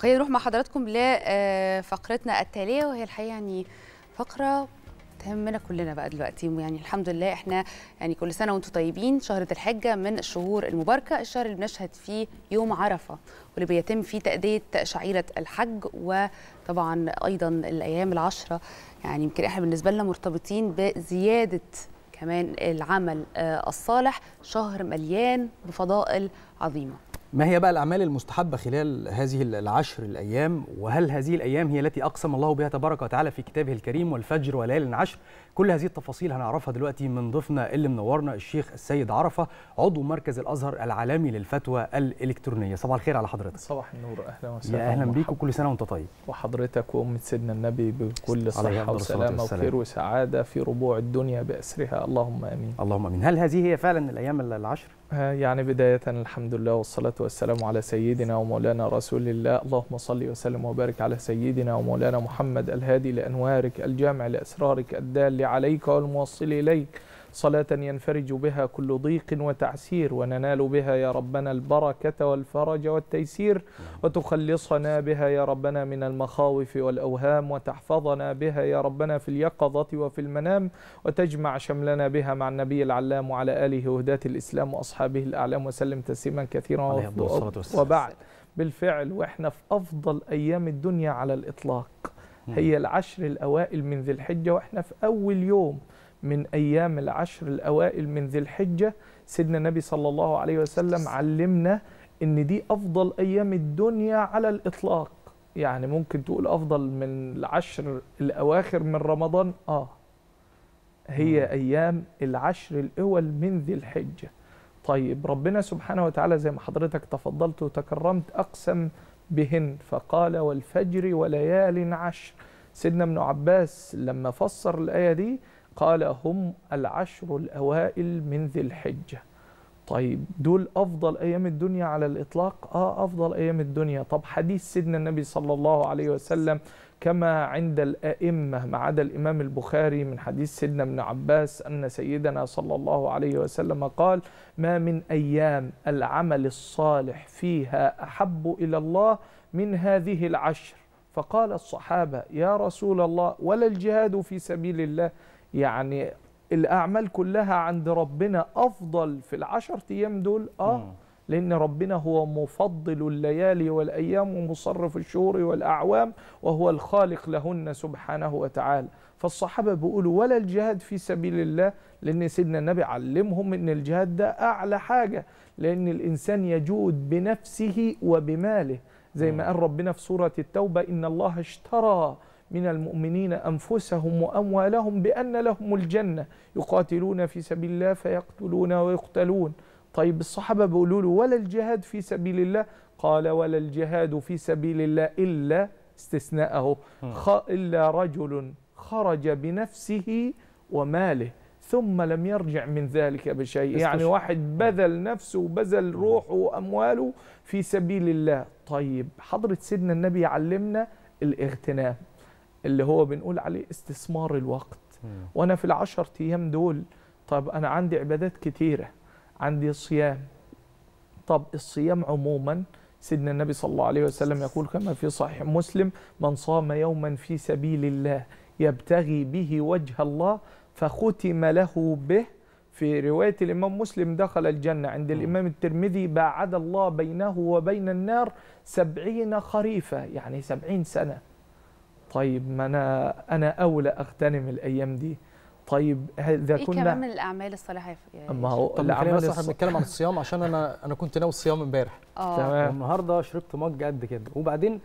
خلينا نروح مع حضراتكم لفقرتنا آه، التاليه وهي الحقيقه يعني فقره تهمنا كلنا بقى دلوقتي يعني الحمد لله احنا يعني كل سنه وانتم طيبين شهر ذي الحجه من الشهور المباركه الشهر اللي بنشهد فيه يوم عرفه واللي بيتم فيه تاديه شعيره الحج وطبعا ايضا الايام العشره يعني يمكن احنا بالنسبه لنا مرتبطين بزياده كمان العمل آه، الصالح شهر مليان بفضائل عظيمه ما هي بقى الأعمال المستحبة خلال هذه العشر الأيام وهل هذه الأيام هي التي أقسم الله بها تبارك وتعالى في كتابه الكريم والفجر وليال عشر كل هذه التفاصيل هنعرفها دلوقتي من ضيفنا اللي منورنا الشيخ السيد عرفة عضو مركز الأزهر العالمي للفتوى الإلكترونية صباح الخير على حضرتك صباح النور أهلا وسهلا يا أهلا بيك وكل سنة وأنت طيب وحضرتك وأمة سيدنا النبي بكل صحة وسلامة وخير وسعادة في ربوع الدنيا بأسرها اللهم آمين اللهم آمين هل هذه هي فعلا الأيام العشر؟ يعني بداية الحمد لله والصلاة والسلام على سيدنا ومولانا رسول الله اللهم صل وسلم وبارك على سيدنا ومولانا محمد الهادي لأنوارك الجامع لأسرارك الدال عليك والموصل إليك صلاة ينفرج بها كل ضيق وتعسير وننال بها يا ربنا البركة والفرج والتيسير نعم. وتخلصنا بها يا ربنا من المخاوف والأوهام وتحفظنا بها يا ربنا في اليقظة وفي المنام وتجمع شملنا بها مع النبي العلام وعلى آله وهداة الإسلام وأصحابه الأعلام وسلم تسليما كثيرا وبعد بالفعل وإحنا في أفضل أيام الدنيا على الإطلاق هي العشر الأوائل من ذي الحجة وإحنا في أول يوم من أيام العشر الأوائل من ذي الحجة سيدنا النبي صلى الله عليه وسلم علمنا أن دي أفضل أيام الدنيا على الإطلاق يعني ممكن تقول أفضل من العشر الأواخر من رمضان آه هي أيام العشر الأول من ذي الحجة طيب ربنا سبحانه وتعالى زي ما حضرتك تفضلت وتكرمت أقسم بهن فقال والفجر وليال عشر سيدنا ابن عباس لما فسر الآية دي قال هم العشر الأوائل من ذي الحجة طيب دول أفضل أيام الدنيا على الإطلاق آه أفضل أيام الدنيا طب حديث سيدنا النبي صلى الله عليه وسلم كما عند الأئمة ما عدا الإمام البخاري من حديث سيدنا ابن عباس أن سيدنا صلى الله عليه وسلم قال ما من أيام العمل الصالح فيها أحب إلى الله من هذه العشر فقال الصحابة يا رسول الله ولا الجهاد في سبيل الله يعني الاعمال كلها عند ربنا افضل في العشر ايام دول اه لأن ربنا هو مفضل الليالي والأيام ومصرف الشهور والأعوام وهو الخالق لهن سبحانه وتعالى فالصحابة بيقولوا ولا الجهاد في سبيل الله لأن سيدنا النبي علمهم أن الجهاد ده أعلى حاجة لأن الإنسان يجود بنفسه وبماله زي ما قال ربنا في سورة التوبة إن الله اشترى من المؤمنين أنفسهم وأموالهم بأن لهم الجنة يقاتلون في سبيل الله فيقتلون ويقتلون طيب الصحابة بيقولوا له ولا الجهاد في سبيل الله قال ولا الجهاد في سبيل الله إلا استثناءه إلا رجل خرج بنفسه وماله ثم لم يرجع من ذلك بشيء يعني واحد بذل نفسه وبذل روحه وأمواله في سبيل الله طيب حضرة سيدنا النبي علمنا الاغتنام اللي هو بنقول عليه استثمار الوقت وانا في العشر ايام دول طب انا عندي عبادات كتيره عندي صيام طب الصيام عموما سيدنا النبي صلى الله عليه وسلم يقول كما في صحيح مسلم من صام يوما في سبيل الله يبتغي به وجه الله فختم له به في رواية الإمام مسلم دخل الجنة عند الإمام الترمذي باعد الله بينه وبين النار سبعين خريفة يعني سبعين سنة طيب ما انا انا اولى اغتنم الايام دي طيب اذا إيه كمان من الاعمال الصالحه يعني ما هو الاعمال الصالحه احنا بنتكلم عن الصيام عشان انا انا كنت ناوي الصيام امبارح آه. تمام النهارده شربت مج قد كده وبعدين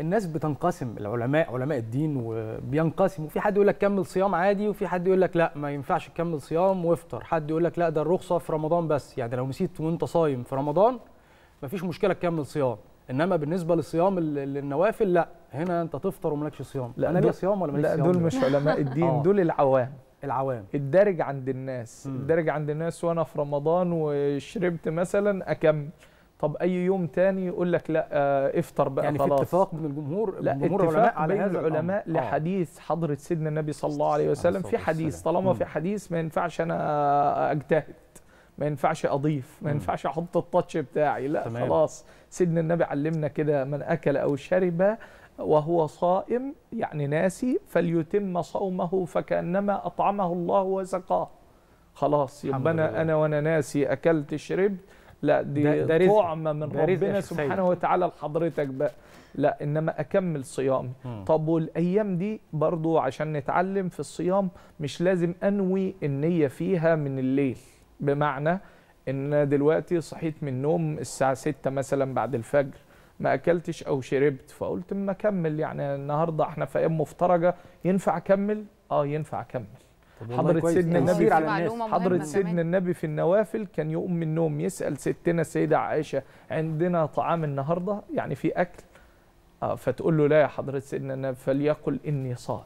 الناس بتنقسم العلماء علماء الدين وبينقسموا في حد يقول لك كمل صيام عادي وفي حد يقول لك لا ما ينفعش تكمل صيام وافطر حد يقول لك لا ده الرخصه في رمضان بس يعني لو نسيت وانت صايم في رمضان مفيش مشكله تكمل صيام انما بالنسبه لصيام النوافل لا هنا انت تفطر ومالكش صيام لا انا ليا صيام ولا ماليش صيام لا دول مش علماء الدين آه. دول العوام العوام الدارج عند الناس الدارج عند الناس وانا في رمضان وشربت مثلا اكمل طب اي يوم تاني يقول لك لا آه افطر بقى يعني خلاص يعني في اتفاق من الجمهور لا جمهور العلماء على بين العلماء الأمر. آه. آه. لحديث حضره سيدنا النبي صلى الله عليه وسلم في حديث طالما في حديث ما ينفعش انا اجتهد ما ينفعش اضيف ما ينفعش احط التاتش بتاعي لا تمام. خلاص سيدنا النبي علمنا كده من اكل او شرب وهو صائم يعني ناسي فليتم صومه فكانما اطعمه الله وسقاه خلاص يبقى انا انا وانا ناسي اكلت شربت لا دي ده طعمه من ده ربنا سبحانه وتعالى لحضرتك بقى لا انما اكمل صيامي طب والايام دي برضو عشان نتعلم في الصيام مش لازم انوي النيه فيها من الليل بمعنى ان انا دلوقتي صحيت من النوم الساعه 6 مثلا بعد الفجر ما اكلتش او شربت فقلت اما اكمل يعني النهارده احنا في ايام مفترجه ينفع اكمل اه ينفع اكمل حضرة سيدنا النبي حضرة سيدنا النبي في النوافل كان يقوم من النوم يسأل ستنا السيدة عائشة عندنا طعام النهاردة يعني في أكل اه فتقول له لا يا حضرة سيدنا النبي فليقل إني صائم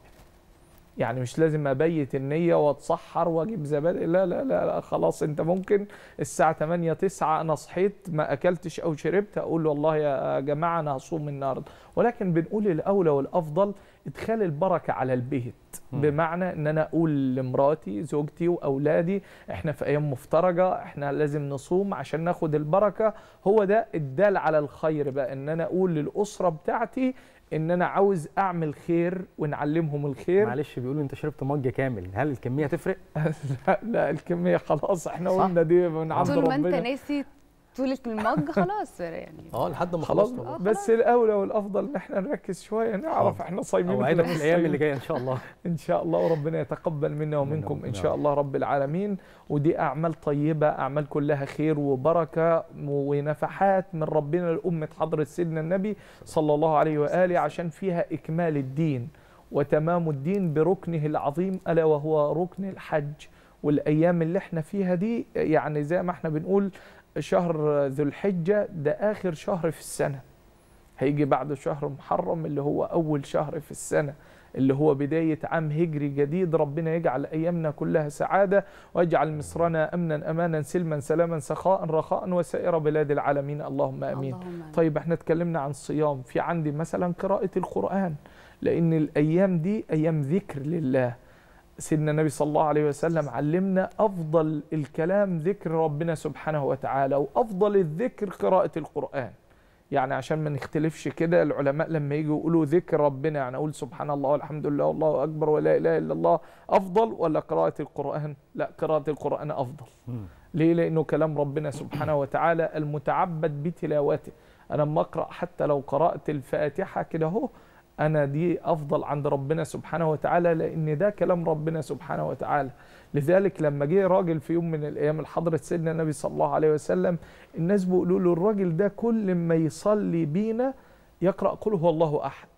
يعني مش لازم ابيت النيه واتسحر واجيب زبادي لا, لا لا لا خلاص انت ممكن الساعه 8 9 انا صحيت ما اكلتش او شربت اقول والله يا جماعه انا هصوم النهارده ولكن بنقول الاولى والافضل ادخال البركه على البيت بمعنى ان انا اقول لمراتي زوجتي واولادي احنا في ايام مفترجه احنا لازم نصوم عشان ناخد البركه هو ده الدال على الخير بقى ان انا اقول للاسره بتاعتي ان انا عاوز اعمل خير ونعلمهم الخير معلش بيقولوا انت شربت مج كامل هل الكميه تفرق لا, لا الكميه خلاص احنا قلنا دي من عند ربنا طول ما انت ناسي طولك من المج خلاص يعني اه لحد ما خلاص آه، بس الاولى والافضل ان احنا نركز شويه نعرف آه. احنا صايمين في الايام اللي جايه ان شاء الله ان شاء الله وربنا يتقبل منا ومنكم ان شاء الله رب العالمين ودي اعمال طيبه اعمال كلها خير وبركه ونفحات من ربنا لامه حضره سيدنا النبي صلى الله عليه واله عشان فيها اكمال الدين وتمام الدين بركنه العظيم الا وهو ركن الحج والايام اللي احنا فيها دي يعني زي ما احنا بنقول شهر ذو الحجه ده اخر شهر في السنه هيجي بعد شهر محرم اللي هو اول شهر في السنه اللي هو بداية عام هجري جديد ربنا يجعل أيامنا كلها سعادة ويجعل مصرنا أمنا أمانا سلما سلاما سخاء رخاء وسائر بلاد العالمين اللهم أمين اللهم طيب احنا اتكلمنا عن الصيام في عندي مثلا قراءة القرآن لأن الأيام دي أيام ذكر لله سيدنا النبي صلى الله عليه وسلم علمنا أفضل الكلام ذكر ربنا سبحانه وتعالى وأفضل الذكر قراءة القرآن يعني عشان ما نختلفش كده العلماء لما يجوا يقولوا ذكر ربنا يعني أقول سبحان الله والحمد لله والله أكبر ولا إله إلا الله أفضل ولا قراءة القرآن لا قراءة القرآن أفضل ليه لأنه كلام ربنا سبحانه وتعالى المتعبد بتلاوته أنا ما أقرأ حتى لو قرأت الفاتحة كده هو أنا دي أفضل عند ربنا سبحانه وتعالى لأن ده كلام ربنا سبحانه وتعالى لذلك لما جه راجل في يوم من الأيام لحضرة سيدنا النبي صلى الله عليه وسلم الناس بيقولوا له الراجل ده كل ما يصلي بينا يقرأ قل هو الله أحد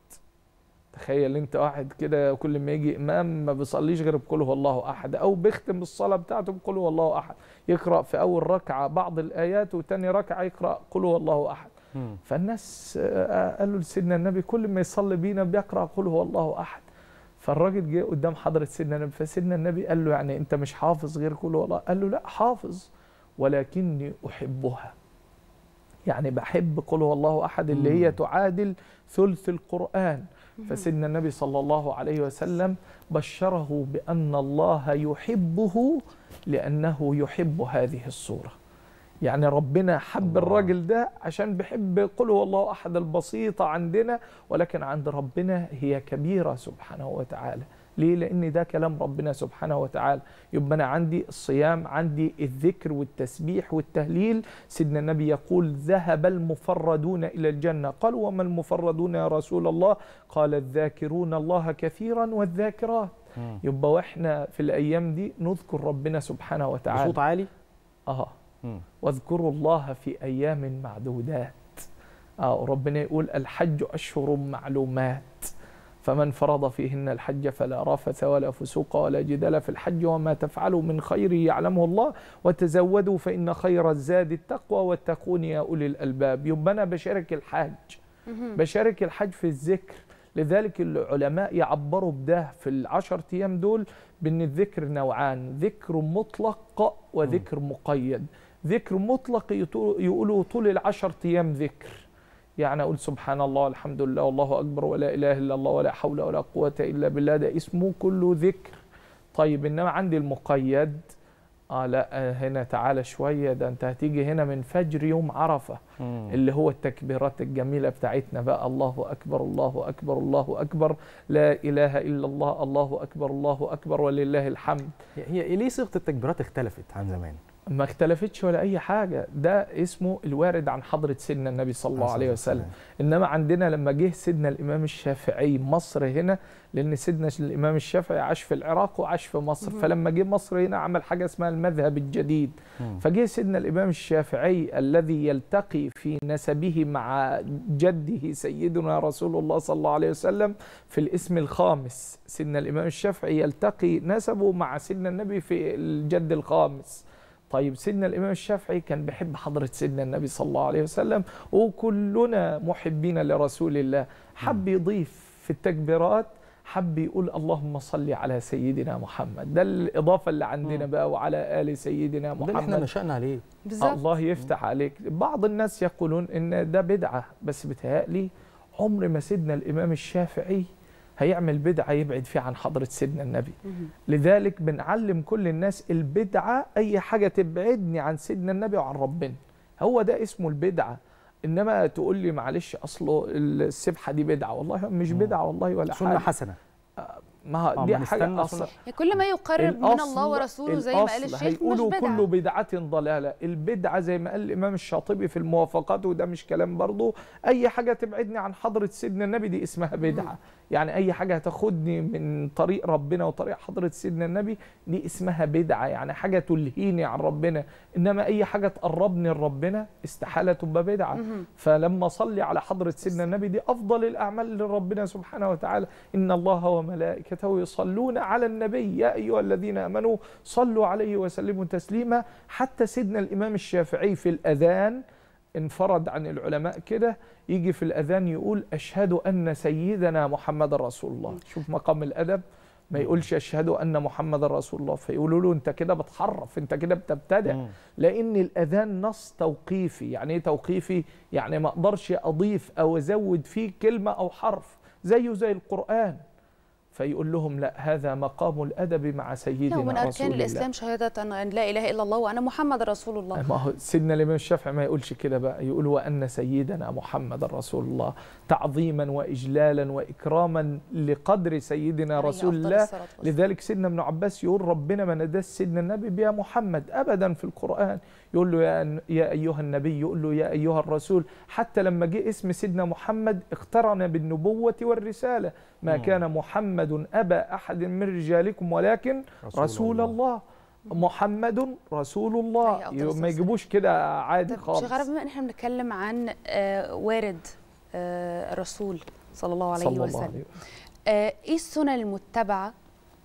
تخيل انت واحد كده كل ما يجي امام ما بيصليش غير بقول هو الله احد او بيختم الصلاه بتاعته بقول هو الله احد يقرا في اول ركعه بعض الايات وتاني ركعه يقرا قل هو الله احد فالناس آه، آه، قالوا لسيدنا النبي كل ما يصلي بينا بيقرا قل هو الله احد فالراجل جه قدام حضره سيدنا النبي فسيدنا النبي قال له يعني انت مش حافظ غير قل هو الله قال له لا حافظ ولكني احبها يعني بحب قل هو الله احد اللي هي تعادل ثلث القران فسيدنا النبي صلى الله عليه وسلم بشره بان الله يحبه لانه يحب هذه الصوره يعني ربنا حب الله. الراجل ده عشان بيحب قل هو الله احد البسيطه عندنا ولكن عند ربنا هي كبيره سبحانه وتعالى ليه لان ده كلام ربنا سبحانه وتعالى يبقى انا عندي الصيام عندي الذكر والتسبيح والتهليل سيدنا النبي يقول ذهب المفردون الى الجنه قالوا وما المفردون يا رسول الله قال الذاكرون الله كثيرا والذاكرات يبقى واحنا في الايام دي نذكر ربنا سبحانه وتعالى بصوت عالي اه واذكروا الله في أيام معدودات آه ربنا يقول الحج أشهر معلومات فمن فرض فيهن الحج فلا رفث ولا فسوق ولا جدال في الحج وما تفعلوا من خير يعلمه الله وتزودوا فإن خير الزاد التقوى واتقون يا أولي الألباب يبقى أنا بشارك الحج بشارك الحج في الذكر لذلك العلماء يعبروا بده في العشر أيام دول بأن الذكر نوعان ذكر مطلق وذكر مقيد ذكر مطلق يقولوا طول العشر أيام ذكر يعني أقول سبحان الله الحمد لله والله أكبر ولا إله إلا الله ولا حول ولا قوة إلا بالله ده اسمه كله ذكر طيب إنما عندي المقيد آه لا آه هنا تعالى شوية ده أنت هتيجي هنا من فجر يوم عرفة اللي هو التكبيرات الجميلة بتاعتنا بقى الله أكبر الله أكبر الله أكبر لا إله إلا الله الله أكبر الله أكبر ولله الحمد هي ليه صيغة التكبيرات اختلفت عن زمان؟ ما اختلفتش ولا اي حاجه ده اسمه الوارد عن حضره سيدنا النبي صلى الله عليه وسلم انما عندنا لما جه سيدنا الامام الشافعي مصر هنا لان سيدنا الامام الشافعي عاش في العراق وعاش في مصر فلما جه مصر هنا عمل حاجه اسمها المذهب الجديد فجه سيدنا الامام الشافعي الذي يلتقي في نسبه مع جده سيدنا رسول الله صلى الله عليه وسلم في الاسم الخامس سيدنا الامام الشافعي يلتقي نسبه مع سيدنا النبي في الجد الخامس طيب سيدنا الإمام الشافعي كان بيحب حضرة سيدنا النبي صلى الله عليه وسلم وكلنا محبين لرسول الله حب يضيف في التكبيرات حب يقول اللهم صل على سيدنا محمد ده الاضافه اللي عندنا بقى وعلى ال سيدنا محمد ده احنا نشأنا عليه بالظبط الله يفتح عليك بعض الناس يقولون ان ده بدعه بس بتهيألي عمر ما سيدنا الامام الشافعي هيعمل بدعة يبعد فيها عن حضرة سيدنا النبي لذلك بنعلم كل الناس البدعة أي حاجة تبعدني عن سيدنا النبي وعن ربنا هو ده اسمه البدعة انما تقول لي معلش اصله السبحه دي بدعه والله مش بدعه والله ولا آه، آه، حاجه سنه حسنه ما دي حاجه أصل يعني كل ما يقرب من الله ورسوله زي ما قال الشيخ مش بدعة. كل بدعه ضلاله البدعه زي ما قال الامام الشاطبي في الموافقات وده مش كلام برضه اي حاجه تبعدني عن حضره سيدنا النبي دي اسمها بدعه يعني اي حاجه هتاخدني من طريق ربنا وطريق حضره سيدنا النبي دي اسمها بدعه يعني حاجه تلهيني عن ربنا انما اي حاجه تقربني لربنا استحاله تبقى بدعه فلما اصلي على حضره سيدنا النبي دي افضل الاعمال لربنا سبحانه وتعالى ان الله وملائكته يصلون على النبي يا ايها الذين امنوا صلوا عليه وسلموا تسليما حتى سيدنا الامام الشافعي في الاذان انفرد عن العلماء كده يجي في الأذان يقول أشهد أن سيدنا محمد رسول الله شوف مقام الأدب ما يقولش أشهد أن محمد رسول الله فيقولوا له أنت كده بتحرف أنت كده بتبتدع لأن الأذان نص توقيفي يعني إيه توقيفي؟ يعني ما أقدرش أضيف أو أزود فيه كلمة أو حرف زيه زي القرآن فيقول لهم لا هذا مقام الادب مع سيدنا رسول الله من اركان الاسلام شهاده ان لا اله الا الله وانا محمد رسول الله ما هو سيدنا الامام الشافعي ما يقولش كده بقى يقول وان سيدنا محمد رسول الله تعظيما واجلالا واكراما لقدر سيدنا يعني رسول الله لذلك سيدنا ابن عباس يقول ربنا ما ندس سيدنا النبي بيا محمد ابدا في القران يقول له يا, يا ايها النبي يقول له يا ايها الرسول حتى لما جه اسم سيدنا محمد اقترن بالنبوه والرساله ما كان محمد ابا احد من رجالكم ولكن رسول, رسول الله, الله. محمد رسول الله أيوة، ما يجيبوش كده عادي خالص شيخ عرب بما ان احنا بنتكلم عن آه، وارد الرسول آه، صلى الله عليه صلى وسلم الله عليه. آه، ايه السنن المتبعه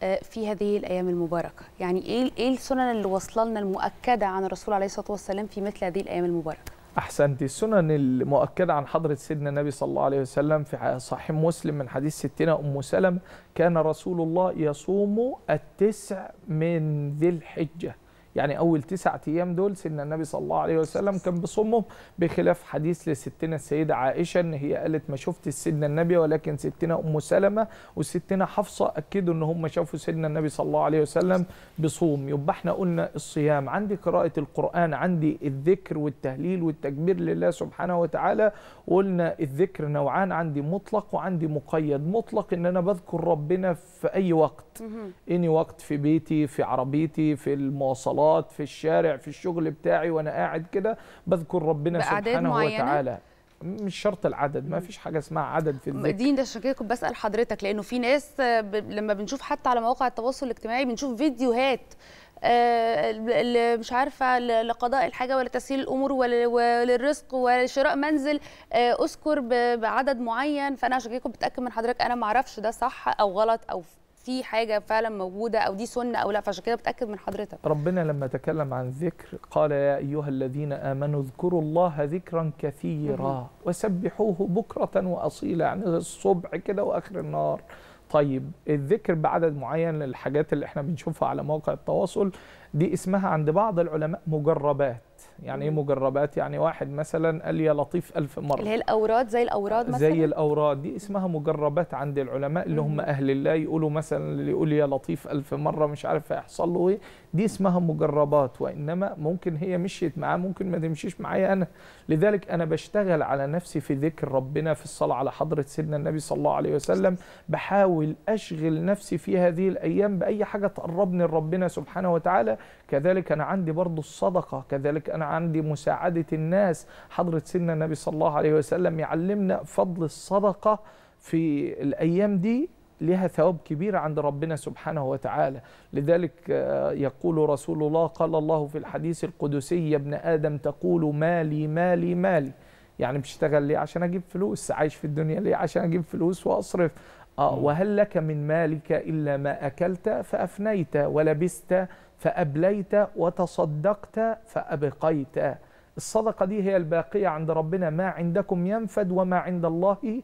آه، في هذه الايام المباركه يعني ايه ايه السنن اللي واصله لنا المؤكده عن الرسول عليه الصلاه والسلام في مثل هذه الايام المباركه احسنتي السنن المؤكده عن حضره سيدنا النبي صلى الله عليه وسلم في صحيح مسلم من حديث ستنا ام سلم كان رسول الله يصوم التسع من ذي الحجه يعني اول تسعة ايام دول سيدنا النبي صلى الله عليه وسلم كان بيصومهم بخلاف حديث لستنا السيده عائشه ان هي قالت ما شفت سيدنا النبي ولكن ستنا ام سلمه وستنا حفصه اكدوا ان هم شافوا سيدنا النبي صلى الله عليه وسلم بصوم يبقى احنا قلنا الصيام عندي قراءه القران عندي الذكر والتهليل والتكبير لله سبحانه وتعالى قلنا الذكر نوعان عندي مطلق وعندي مقيد مطلق ان انا بذكر ربنا في اي وقت اني وقت في بيتي في عربيتي في المواصلات الصلاه في الشارع في الشغل بتاعي وانا قاعد كده بذكر ربنا سبحانه معينة. وتعالى مش شرط العدد ما فيش حاجه اسمها عدد في الذكر دين ده عشان كده كنت بسال حضرتك لانه في ناس ب... لما بنشوف حتى على مواقع التواصل الاجتماعي بنشوف فيديوهات آه مش عارفه لقضاء الحاجه ولا تسهيل الامور وللرزق وشراء منزل آه اذكر بعدد معين فانا عشان كده كنت بتاكد من حضرتك انا ما اعرفش ده صح او غلط او في حاجه فعلا موجوده او دي سنه او لا فعشان كده بتاكد من حضرتك ربنا لما تكلم عن ذكر قال يا ايها الذين امنوا اذكروا الله ذكرا كثيرا وسبحوه بكره واصيلا يعني الصبح كده واخر النهار طيب الذكر بعدد معين للحاجات اللي احنا بنشوفها على مواقع التواصل دي اسمها عند بعض العلماء مجربات يعني ايه مجربات يعني واحد مثلا قال يا لطيف ألف مرة اللي هي الأوراد زي الأوراد مثلا زي الأوراد دي اسمها مجربات عند العلماء اللي هم أهل الله يقولوا مثلا اللي يقول يا لطيف ألف مرة مش عارف هيحصل له إيه دي اسمها مجربات وانما ممكن هي مشيت معاه ممكن ما تمشيش معايا انا لذلك انا بشتغل على نفسي في ذكر ربنا في الصلاه على حضره سيدنا النبي صلى الله عليه وسلم بحاول اشغل نفسي في هذه الايام باي حاجه تقربني لربنا سبحانه وتعالى كذلك انا عندي برضو الصدقه كذلك انا عندي مساعده الناس حضره سيدنا النبي صلى الله عليه وسلم يعلمنا فضل الصدقه في الايام دي لها ثواب كبير عند ربنا سبحانه وتعالى لذلك آه، يقول رسول الله قال الله في الحديث القدسي يا ابن آدم تقول مالي مالي مالي يعني بشتغل ليه عشان أجيب فلوس عايش في الدنيا ليه عشان أجيب فلوس وأصرف آه وهل لك من مالك إلا ما أكلت فأفنيت ولبست فأبليت وتصدقت فأبقيت الصدقة دي هي الباقية عند ربنا ما عندكم ينفد وما عند الله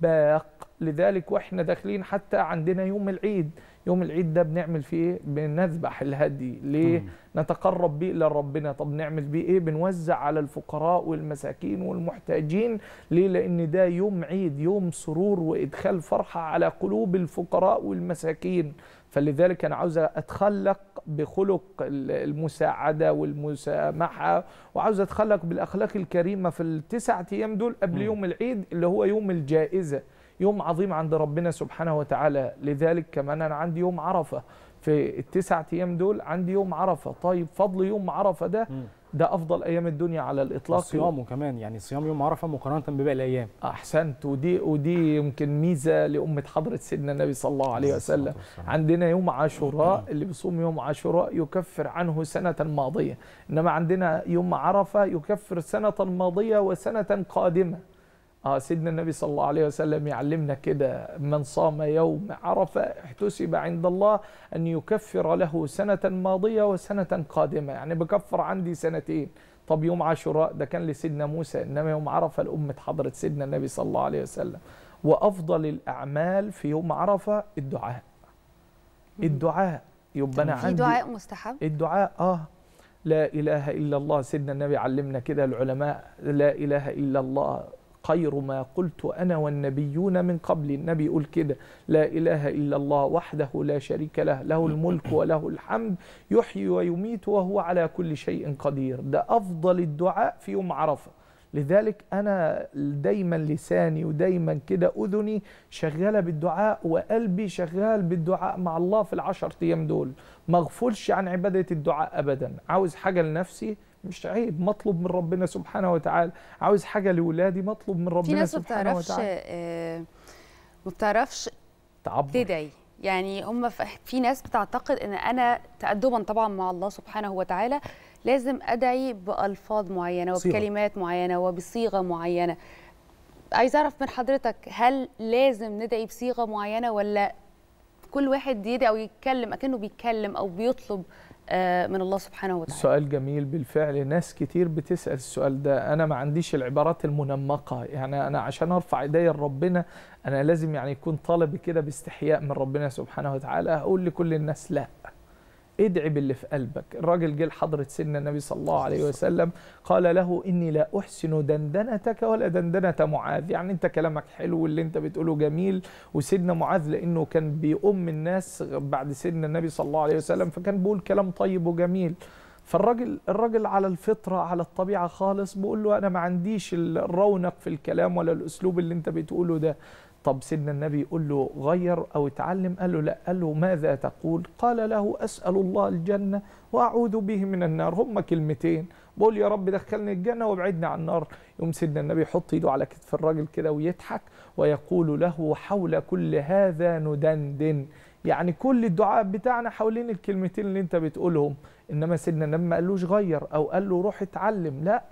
باق لذلك واحنا داخلين حتى عندنا يوم العيد يوم العيد ده بنعمل فيه ايه بنذبح الهدي ليه مم. نتقرب بيه الى ربنا طب نعمل بيه ايه بنوزع على الفقراء والمساكين والمحتاجين ليه لان ده يوم عيد يوم سرور وادخال فرحه على قلوب الفقراء والمساكين فلذلك انا عاوز اتخلق بخلق المساعده والمسامحه وعاوز اتخلق بالاخلاق الكريمه في التسعة ايام دول قبل مم. يوم العيد اللي هو يوم الجائزه يوم عظيم عند ربنا سبحانه وتعالى لذلك كمان أنا عندي يوم عرفة في التسعة أيام دول عندي يوم عرفة طيب فضل يوم عرفة ده ده افضل ايام الدنيا على الاطلاق صيامه كمان يعني صيام يوم عرفه مقارنه بباقي الايام احسنت ودي ودي يمكن ميزه لامه حضره سيدنا النبي صلى الله عليه وسلم عندنا يوم عاشوراء اللي بيصوم يوم عاشوراء يكفر عنه سنه ماضيه انما عندنا يوم عرفه يكفر سنه ماضيه وسنه قادمه اه سيدنا النبي صلى الله عليه وسلم يعلمنا كده من صام يوم عرفه احتسب عند الله ان يكفر له سنه ماضيه وسنه قادمه يعني بكفر عندي سنتين طب يوم عاشوراء ده كان لسيدنا موسى انما يوم عرفه لامه حضره سيدنا النبي صلى الله عليه وسلم وافضل الاعمال في يوم عرفه الدعاء الدعاء يبقى انا يعني عندي دعاء مستحب الدعاء اه لا اله الا الله سيدنا النبي علمنا كده العلماء لا اله الا الله خير ما قلت أنا والنبيون من قبل النبي يقول كده لا إله إلا الله وحده لا شريك له له الملك وله الحمد يحيي ويميت وهو على كل شيء قدير ده أفضل الدعاء في يوم عرفة لذلك أنا دايما لساني ودايما كده أذني شغالة بالدعاء وقلبي شغال بالدعاء مع الله في العشر أيام دول ما اغفلش عن عبادة الدعاء أبدا عاوز حاجة لنفسي مش عيب مطلوب من ربنا سبحانه وتعالى عاوز حاجة لولادي مطلوب من ربنا سبحانه وتعالى في ناس ما بتعرفش آه ما بتعرفش تعبر يعني هم في ناس بتعتقد ان انا تقدما طبعا مع الله سبحانه وتعالى لازم ادعي بالفاظ معينه وبكلمات معينه وبصيغه معينه عايز اعرف من حضرتك هل لازم ندعي بصيغه معينه ولا كل واحد يدعي او يتكلم اكنه بيتكلم او بيطلب آه، من الله سبحانه وتعالى سؤال جميل بالفعل ناس كتير بتسأل السؤال ده أنا ما عنديش العبارات المنمقة يعني أنا عشان أرفع إيديا لربنا أنا لازم يعني يكون طالب كده باستحياء من ربنا سبحانه وتعالى أقول لكل الناس لأ ادعي باللي في قلبك الراجل جه لحضرة سيدنا النبي صلى الله عليه وسلم قال له إني لا أحسن دندنتك ولا دندنة معاذ يعني أنت كلامك حلو واللي أنت بتقوله جميل وسيدنا معاذ لأنه كان بيؤم الناس بعد سيدنا النبي صلى الله عليه وسلم فكان بيقول كلام طيب وجميل فالراجل الراجل على الفطره على الطبيعه خالص بيقول له انا ما عنديش الرونق في الكلام ولا الاسلوب اللي انت بتقوله ده طب سيدنا النبي يقول له غير أو اتعلم قال له لا قال له ماذا تقول قال له أسأل الله الجنة وأعوذ به من النار هم كلمتين بقول يا رب دخلني الجنة وابعدني عن النار يوم سيدنا النبي يحط ايده على كتف الراجل كده ويضحك ويقول له حول كل هذا ندندن يعني كل الدعاء بتاعنا حوالين الكلمتين اللي انت بتقولهم انما سيدنا النبي ما قالوش غير او قال له روح اتعلم لا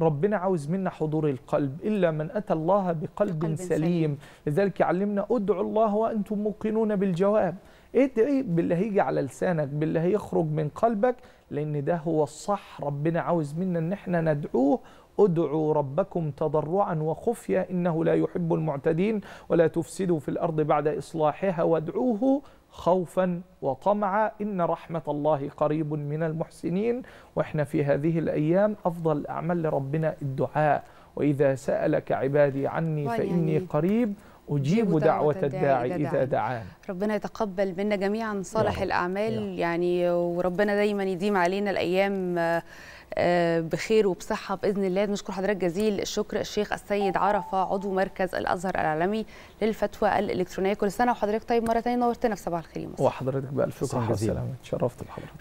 ربنا عاوز منا حضور القلب إلا من أتى الله بقلب, بقلب سليم. سليم لذلك علمنا ادعوا الله وأنتم موقنون بالجواب ادعي باللي هيجي على لسانك باللي هيخرج من قلبك لأن ده هو الصح ربنا عاوز منا أن احنا ندعوه ادعوا ربكم تضرعا وخفية إنه لا يحب المعتدين ولا تفسدوا في الأرض بعد إصلاحها وادعوه خوفا وطمعا إن رحمة الله قريب من المحسنين وإحنا في هذه الأيام أفضل أعمال لربنا الدعاء وإذا سألك عبادي عني فإني يعني قريب أجيب دعوة الداعي إذا دعان ربنا يتقبل منا جميعا صالح الأعمال يعني وربنا دايما يديم علينا الأيام آه، بخير وبصحه باذن الله نشكر حضرتك جزيل الشكر الشيخ السيد عرفه عضو مركز الازهر العالمي للفتوى الالكترونيه كل سنه وحضرتك طيب مره نورتنا في صباح الخير مصر. وحضرتك بالف شكر جزيلا تشرفت بحضرتك